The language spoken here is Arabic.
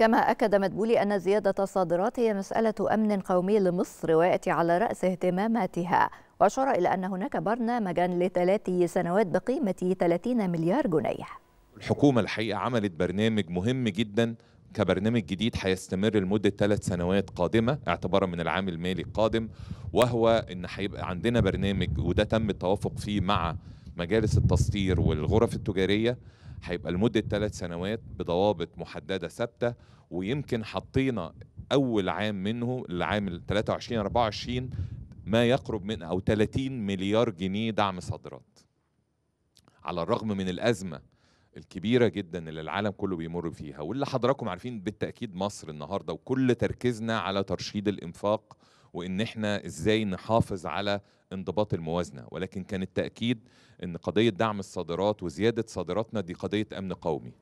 كما أكد مدبولي أن زيادة الصادرات هي مسألة أمن قومي لمصر ويأتي على رأس اهتماماتها وأشار إلى أن هناك برنامجا لثلاث سنوات بقيمة 30 مليار جنيه الحكومة الحقيقة عملت برنامج مهم جدا كبرنامج جديد هيستمر لمدة ثلاث سنوات قادمة اعتبارا من العام المالي القادم وهو أن هيبقى عندنا برنامج وده تم التوافق فيه مع مجالس التصدير والغرف التجارية هيبقى لمده ثلاث سنوات بضوابط محدده ثابته ويمكن حطينا اول عام منه العام 23 24 ما يقرب من او 30 مليار جنيه دعم صادرات على الرغم من الازمه الكبيره جدا اللي العالم كله بيمر فيها واللي حضراتكم عارفين بالتاكيد مصر النهارده وكل تركيزنا على ترشيد الانفاق وان احنا ازاي نحافظ على انضباط الموازنه ولكن كان التاكيد ان قضيه دعم الصادرات وزياده صادراتنا دي قضيه امن قومي